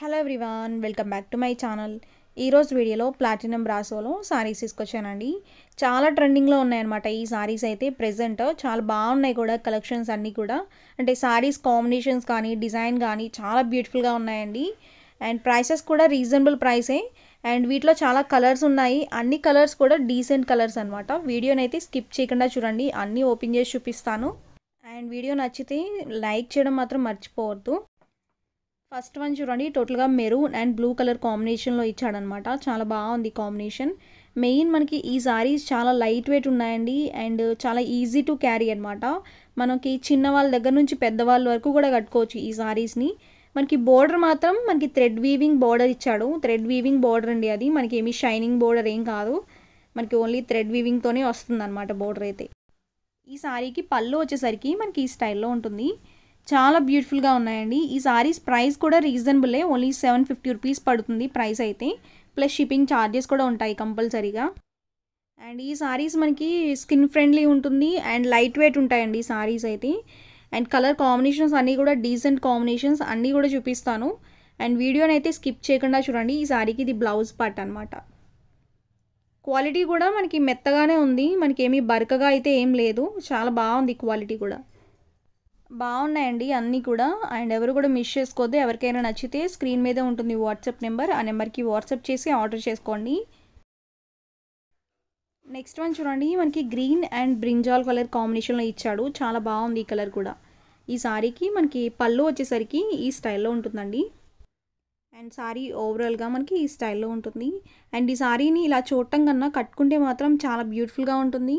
hello everyone welcome back to my channel ఈరోజు వీడియోలో platinum బ్రాసోలో saris తీసుకొచ్చానండి చాలా ట్రెండింగ్లో ఉన్నాయన్నమాట ఈ సారీస్ అయితే ప్రజెంట్ చాలా బాగున్నాయి కూడా కలెక్షన్స్ అన్నీ కూడా అంటే సారీస్ కాంబినేషన్స్ కానీ డిజైన్ కానీ చాలా బ్యూటిఫుల్గా ఉన్నాయండి అండ్ ప్రైసెస్ కూడా రీజనబుల్ ప్రైసే అండ్ వీటిలో చాలా కలర్స్ ఉన్నాయి అన్ని కలర్స్ కూడా డీసెంట్ కలర్స్ అనమాట వీడియోనైతే స్కిప్ చేయకుండా చూడండి అన్నీ ఓపెన్ చేసి చూపిస్తాను అండ్ వీడియో నచ్చితే లైక్ చేయడం మాత్రం మర్చిపోవద్దు ఫస్ట్ వన్ చూడండి టోటల్గా మెరూన్ అండ్ బ్లూ కలర్ కాంబినేషన్లో ఇచ్చాడనమాట చాలా బాగుంది కాంబినేషన్ మెయిన్ మనకి ఈ సారీస్ చాలా లైట్ వెయిట్ ఉన్నాయండి అండ్ చాలా ఈజీ టు క్యారీ అనమాట మనకి చిన్న వాళ్ళ దగ్గర నుంచి పెద్దవాళ్ళ వరకు కూడా కట్టుకోవచ్చు ఈ సారీస్ని మనకి బోర్డర్ మాత్రం మనకి థ్రెడ్ వీవింగ్ బోర్డర్ ఇచ్చాడు థ్రెడ్ వీవింగ్ బోర్డర్ అండి అది మనకి ఏమి షైనింగ్ బోర్డర్ ఏం కాదు మనకి ఓన్లీ థ్రెడ్ వీవింగ్తోనే వస్తుంది అనమాట బోర్డర్ అయితే ఈ సారీకి పళ్ళు వచ్చేసరికి మనకి ఈ స్టైల్లో ఉంటుంది చాలా బ్యూటిఫుల్గా ఉన్నాయండి ఈ సారీస్ ప్రైస్ కూడా రీజనబులే ఓన్లీ సెవెన్ ఫిఫ్టీ రూపీస్ పడుతుంది ప్రైస్ అయితే ప్లస్ షిప్పింగ్ ఛార్జెస్ కూడా ఉంటాయి కంపల్సరీగా అండ్ ఈ సారీస్ మనకి స్కిన్ ఫ్రెండ్లీ ఉంటుంది అండ్ లైట్ వెయిట్ ఉంటాయండి ఈ సారీస్ అయితే అండ్ కలర్ కాంబినేషన్స్ అన్నీ కూడా డీసెంట్ కాంబినేషన్స్ అన్నీ కూడా చూపిస్తాను అండ్ వీడియోని అయితే స్కిప్ చేయకుండా చూడండి ఈ సారీకి ఇది బ్లౌజ్ పార్ట్ అనమాట క్వాలిటీ కూడా మనకి మెత్తగానే ఉంది మనకి ఏమీ బరకగా అయితే ఏం లేదు చాలా బాగుంది క్వాలిటీ కూడా బాగున్నాయండి అన్నీ కూడా అండ్ ఎవరు కూడా మిస్ చేసుకోవద్దు ఎవరికైనా నచ్చితే స్క్రీన్ మీద ఉంటుంది వాట్సాప్ నెంబర్ ఆ నెంబర్కి వాట్సాప్ చేసి ఆర్డర్ చేసుకోండి నెక్స్ట్ వన్ చూడండి మనకి గ్రీన్ అండ్ బ్రింజాల్ కలర్ కాంబినేషన్లో ఇచ్చాడు చాలా బాగుంది ఈ కలర్ కూడా ఈ సారీకి మనకి పళ్ళు వచ్చేసరికి ఈ స్టైల్లో ఉంటుందండి అండ్ సారీ ఓవరాల్గా మనకి ఈ స్టైల్లో ఉంటుంది అండ్ ఈ సారీని ఇలా చూడటం కన్నా కట్టుకుంటే మాత్రం చాలా బ్యూటిఫుల్గా ఉంటుంది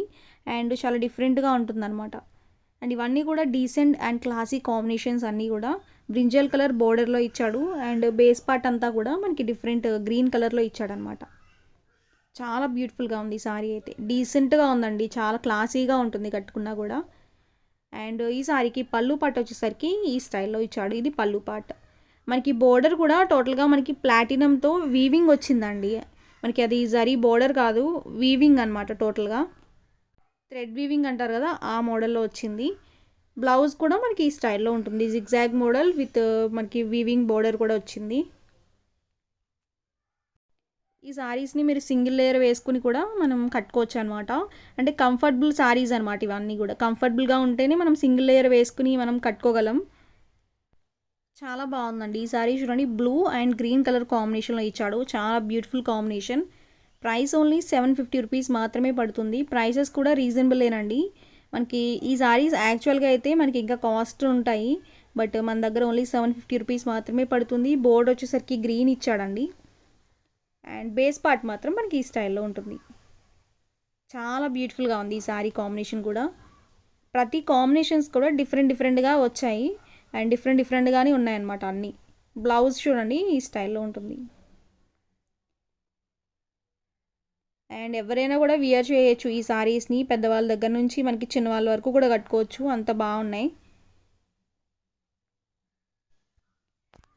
అండ్ చాలా డిఫరెంట్గా అనమాట అండ్ ఇవన్నీ కూడా డీసెంట్ అండ్ క్లాసీ కాంబినేషన్స్ అన్నీ కూడా బ్రింజల్ కలర్ బోర్డర్లో ఇచ్చాడు అండ్ బేస్ పార్ట్ అంతా కూడా మనకి డిఫరెంట్ గ్రీన్ కలర్లో ఇచ్చాడనమాట చాలా బ్యూటిఫుల్గా ఉంది సారీ అయితే డీసెంట్గా ఉందండి చాలా క్లాసీగా ఉంటుంది కట్టుకున్నా కూడా అండ్ ఈ సారీకి పళ్ళు పాట వచ్చేసరికి ఈ స్టైల్లో ఇచ్చాడు ఇది పళ్ళు పాట మనకి బోర్డర్ కూడా టోటల్గా మనకి ప్లాటినంతో వీవింగ్ వచ్చిందండి మనకి అది జరీ బోర్డర్ కాదు వీవింగ్ అనమాట టోటల్గా థ్రెడ్ వీవింగ్ అంటారు కదా ఆ మోడల్లో వచ్చింది బ్లౌజ్ కూడా మనకి ఈ స్టైల్లో ఉంటుంది జిగ్జాగ్ మోడల్ విత్ మనకి వీవింగ్ బోర్డర్ కూడా వచ్చింది ఈ శారీస్ని మీరు సింగిల్ లేయర్ వేసుకుని కూడా మనం కట్టుకోవచ్చు అనమాట అంటే కంఫర్టబుల్ శారీస్ అనమాట ఇవన్నీ కూడా కంఫర్టబుల్గా ఉంటేనే మనం సింగిల్ లేయర్ వేసుకుని మనం కట్టుకోగలం చాలా బాగుందండి ఈ శారీ చూడండి బ్లూ అండ్ గ్రీన్ కలర్ కాంబినేషన్లో ఇచ్చాడు చాలా beautiful combination price only seven fifty rupees మాత్రమే పడుతుంది ప్రైసెస్ కూడా రీజనబులేనండి మనకి ఈ సారీస్ యాక్చువల్గా అయితే మనకి ఇంకా కాస్ట్ ఉంటాయి బట్ మన దగ్గర ఓన్లీ సెవెన్ ఫిఫ్టీ రూపీస్ మాత్రమే పడుతుంది బోర్డ్ వచ్చేసరికి గ్రీన్ ఇచ్చాడండి అండ్ బేస్ పార్ట్ మాత్రం మనకి ఈ స్టైల్లో ఉంటుంది చాలా బ్యూటిఫుల్గా ఉంది ఈ సారీ కాంబినేషన్ కూడా ప్రతి కాంబినేషన్స్ కూడా డిఫరెంట్ డిఫరెంట్గా వచ్చాయి అండ్ డిఫరెంట్ డిఫరెంట్గానే ఉన్నాయన్నమాట అన్నీ బ్లౌజ్ చూడండి ఈ స్టైల్లో ఉంటుంది అండ్ ఎవరైనా కూడా వియర్ చేయొచ్చు ఈ సారీస్ని పెద్దవాళ్ళ దగ్గర నుంచి మనకి చిన్నవాళ్ళ వరకు కూడా కట్టుకోవచ్చు అంత బాగున్నాయి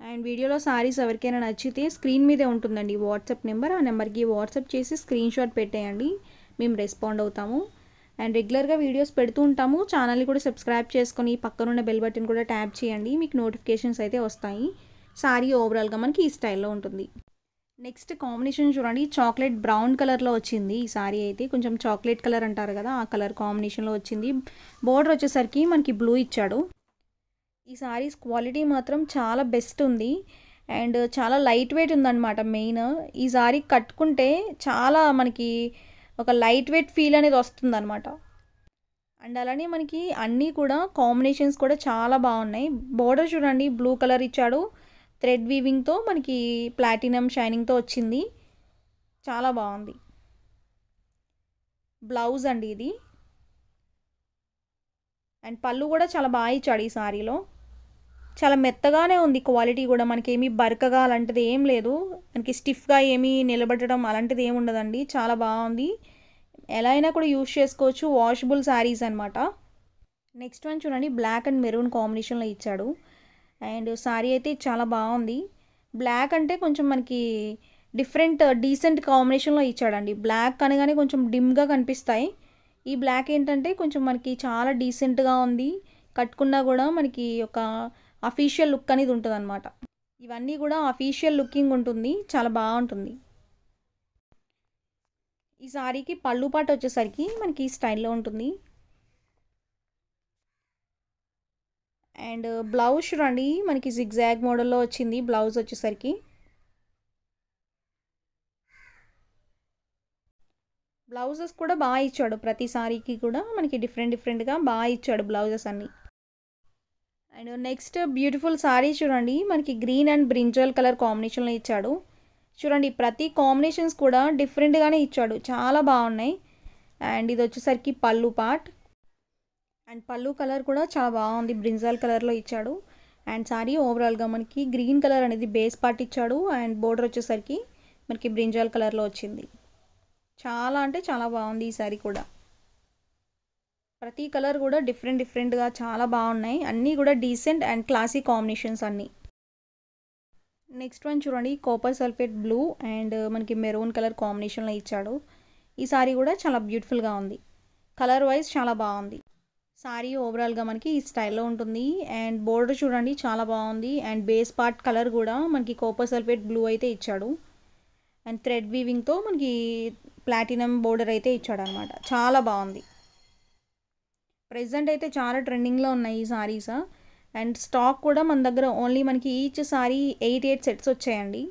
అండ్ వీడియోలో సారీస్ ఎవరికైనా నచ్చితే స్క్రీన్ మీదే ఉంటుందండి వాట్సాప్ నెంబర్ ఆ నెంబర్కి వాట్సాప్ చేసి స్క్రీన్ షాట్ పెట్టేయండి మేము రెస్పాండ్ అవుతాము అండ్ రెగ్యులర్గా వీడియోస్ పెడుతూ ఉంటాము ఛానల్ని కూడా సబ్స్క్రైబ్ చేసుకొని పక్కనున్న బెల్ బటన్ కూడా ట్యాప్ చేయండి మీకు నోటిఫికేషన్స్ అయితే వస్తాయి సారీ ఓవరాల్గా మనకి ఈ స్టైల్లో ఉంటుంది నెక్స్ట్ కాంబినేషన్ చూడండి చాక్లెట్ బ్రౌన్ కలర్లో వచ్చింది ఈ సారీ అయితే కొంచెం చాక్లెట్ కలర్ అంటారు కదా ఆ కలర్ కాంబినేషన్లో వచ్చింది బోర్డర్ వచ్చేసరికి మనకి బ్లూ ఇచ్చాడు ఈ సారీస్ క్వాలిటీ మాత్రం చాలా బెస్ట్ ఉంది అండ్ చాలా లైట్ వెయిట్ ఉందన్నమాట మెయిన్ ఈ సారీ కట్టుకుంటే చాలా మనకి ఒక లైట్ వెయిట్ ఫీల్ అనేది వస్తుంది అనమాట అండ్ అలానే మనకి అన్నీ కూడా కాంబినేషన్స్ కూడా చాలా బాగున్నాయి బోర్డర్ చూడండి బ్లూ కలర్ ఇచ్చాడు థ్రెడ్ వీవింగ్తో మనకి ప్లాటినం షైనింగ్తో వచ్చింది చాలా బాగుంది బ్లౌజ్ అండి ఇది అండ్ పళ్ళు కూడా చాలా బాగా ఇచ్చాడు ఈ శారీలో చాలా మెత్తగానే ఉంది క్వాలిటీ కూడా మనకేమీ బరకగా అలాంటిది ఏం లేదు మనకి స్టిఫ్గా ఏమీ నిలబెట్టడం అలాంటిది ఏమి ఉండదండి చాలా బాగుంది ఎలా అయినా కూడా యూజ్ చేసుకోవచ్చు వాషబుల్ శారీస్ అనమాట నెక్స్ట్ వన్ చూడండి బ్లాక్ అండ్ మెరూన్ కాంబినేషన్లో ఇచ్చాడు అండ్ సారీ అయితే చాలా బాగుంది బ్లాక్ అంటే కొంచెం మనకి డిఫరెంట్ డీసెంట్ కాంబినేషన్లో ఇచ్చాడండి బ్లాక్ అనగానే కొంచెం డిమ్గా కనిపిస్తాయి ఈ బ్లాక్ ఏంటంటే కొంచెం మనకి చాలా డీసెంట్గా ఉంది కట్టుకున్నా కూడా మనకి ఒక అఫీషియల్ లుక్ అనేది ఉంటుంది అనమాట ఇవన్నీ కూడా అఫీషియల్ లుకింగ్ ఉంటుంది చాలా బాగుంటుంది ఈ సారీకి పళ్ళు పాట వచ్చేసరికి మనకి ఈ స్టైల్లో ఉంటుంది అండ్ బ్లౌజ్ చూడండి మనకి జిగ్జాగ్ మోడల్లో వచ్చింది బ్లౌజ్ వచ్చేసరికి బ్లౌజెస్ కూడా బాగా ఇచ్చాడు ప్రతి సారీకి కూడా మనకి డిఫరెంట్ డిఫరెంట్గా బాగా ఇచ్చాడు బ్లౌజెస్ అన్ని అండ్ నెక్స్ట్ బ్యూటిఫుల్ సారీ చూడండి మనకి గ్రీన్ అండ్ బ్రింజల్ కలర్ కాంబినేషన్లో ఇచ్చాడు చూడండి ప్రతి కాంబినేషన్స్ కూడా డిఫరెంట్గానే ఇచ్చాడు చాలా బాగున్నాయి అండ్ ఇది వచ్చేసరికి పళ్ళు పార్ట్ అండ్ పళ్ళు కలర్ కూడా చాలా బాగుంది బ్రింజాల్ కలర్లో ఇచ్చాడు అండ్ సారీ ఓవరాల్గా మనకి గ్రీన్ కలర్ అనేది బేస్ పార్ట్ ఇచ్చాడు అండ్ బోర్డర్ వచ్చేసరికి మనకి బ్రింజాల్ కలర్లో వచ్చింది చాలా అంటే చాలా బాగుంది ఈ సారీ కూడా ప్రతి కలర్ కూడా డిఫరెంట్ డిఫరెంట్గా చాలా బాగున్నాయి అన్నీ కూడా డీసెంట్ అండ్ క్లాసిక్ కాంబినేషన్స్ అన్నీ నెక్స్ట్ వన్ చూడండి కోపర్ సల్ఫేట్ బ్లూ అండ్ మనకి మెరూన్ కలర్ కాంబినేషన్లో ఇచ్చాడు ఈ సారీ కూడా చాలా బ్యూటిఫుల్గా ఉంది కలర్ వైజ్ చాలా బాగుంది సారీ ఓవరాల్గా మనకి ఈ స్టైల్లో ఉంటుంది అండ్ బోర్డర్ చూడండి చాలా బాగుంది అండ్ బేస్ పార్ట్ కలర్ కూడా మనకి కోపర్ సల్ఫేట్ బ్లూ అయితే ఇచ్చాడు అండ్ థ్రెడ్ వీవింగ్తో మనకి ప్లాటినం బోర్డర్ అయితే ఇచ్చాడు అనమాట చాలా బాగుంది ప్రజెంట్ అయితే చాలా ట్రెండింగ్లో ఉన్నాయి ఈ సారీస్ అండ్ స్టాక్ కూడా మన దగ్గర ఓన్లీ మనకి each sari eight eight sets వచ్చాయండి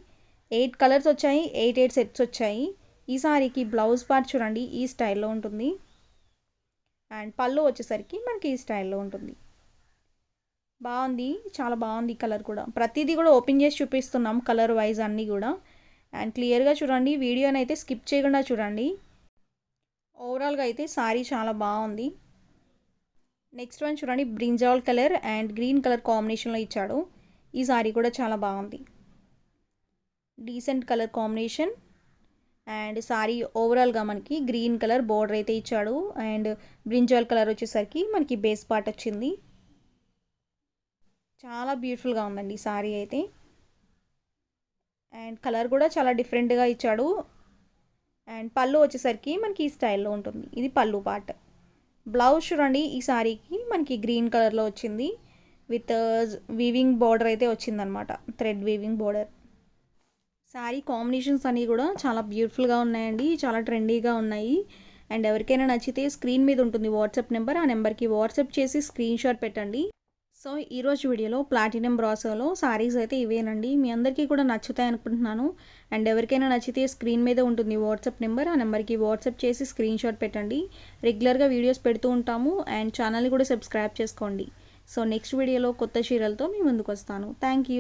ఎయిట్ కలర్స్ వచ్చాయి ఎయిట్ ఎయిట్ సెట్స్ వచ్చాయి ఈ సారీకి బ్లౌజ్ పార్ట్ చూడండి ఈ స్టైల్లో ఉంటుంది అండ్ పళ్ళు వచ్చేసరికి మనకి ఈ స్టైల్లో ఉంటుంది బాగుంది చాలా బాగుంది కలర్ కూడా ప్రతిదీ కూడా ఓపెన్ చేసి చూపిస్తున్నాం కలర్ వైజ్ అన్నీ కూడా అండ్ క్లియర్గా చూడండి వీడియోని అయితే స్కిప్ చేయకుండా చూడండి ఓవరాల్గా అయితే శారీ చాలా బాగుంది నెక్స్ట్ వన్ చూడండి brinjal colour and green colour కాంబినేషన్లో ఇచ్చాడు ఈ శారీ కూడా చాలా బాగుంది decent colour combination and sari ఓవరాల్గా మనకి గ్రీన్ కలర్ బోర్డర్ అయితే ఇచ్చాడు అండ్ బ్రింజాల్ కలర్ వచ్చేసరికి మనకి బేస్ పార్ట్ వచ్చింది చాలా బ్యూటిఫుల్గా ఉందండి ఈ సారీ అయితే అండ్ కలర్ కూడా చాలా డిఫరెంట్గా ఇచ్చాడు అండ్ పళ్ళు వచ్చేసరికి మనకి ఈ స్టైల్లో ఉంటుంది ఇది పళ్ళు పార్ట్ బ్లౌజ్ చూడండి ఈ సారీకి మనకి గ్రీన్ కలర్లో వచ్చింది విత్ వీవింగ్ బార్డర్ అయితే వచ్చిందనమాట thread weaving border sari combinations అన్నీ కూడా చాలా బ్యూటిఫుల్గా ఉన్నాయండి చాలా ట్రెండీగా ఉన్నాయి అండ్ ఎవరికైనా నచ్చితే స్క్రీన్ మీద ఉంటుంది వాట్సాప్ నెంబర్ ఆ నెంబర్కి వాట్సాప్ చేసి స్క్రీన్ షాట్ పెట్టండి సో ఈరోజు వీడియోలో ప్లాటినం బ్రాసోలో శారీస్ అయితే ఇవేనండి మీ అందరికీ కూడా నచ్చుతాయి అనుకుంటున్నాను అండ్ ఎవరికైనా నచ్చితే స్క్రీన్ మీద ఉంటుంది వాట్సాప్ నెంబర్ ఆ నెంబర్కి వాట్సాప్ చేసి స్క్రీన్ షాట్ పెట్టండి రెగ్యులర్గా వీడియోస్ పెడుతూ ఉంటాము అండ్ ఛానల్ని కూడా సబ్స్క్రైబ్ చేసుకోండి సో నెక్స్ట్ వీడియోలో కొత్త చీరలతో మీ ముందుకు వస్తాను థ్యాంక్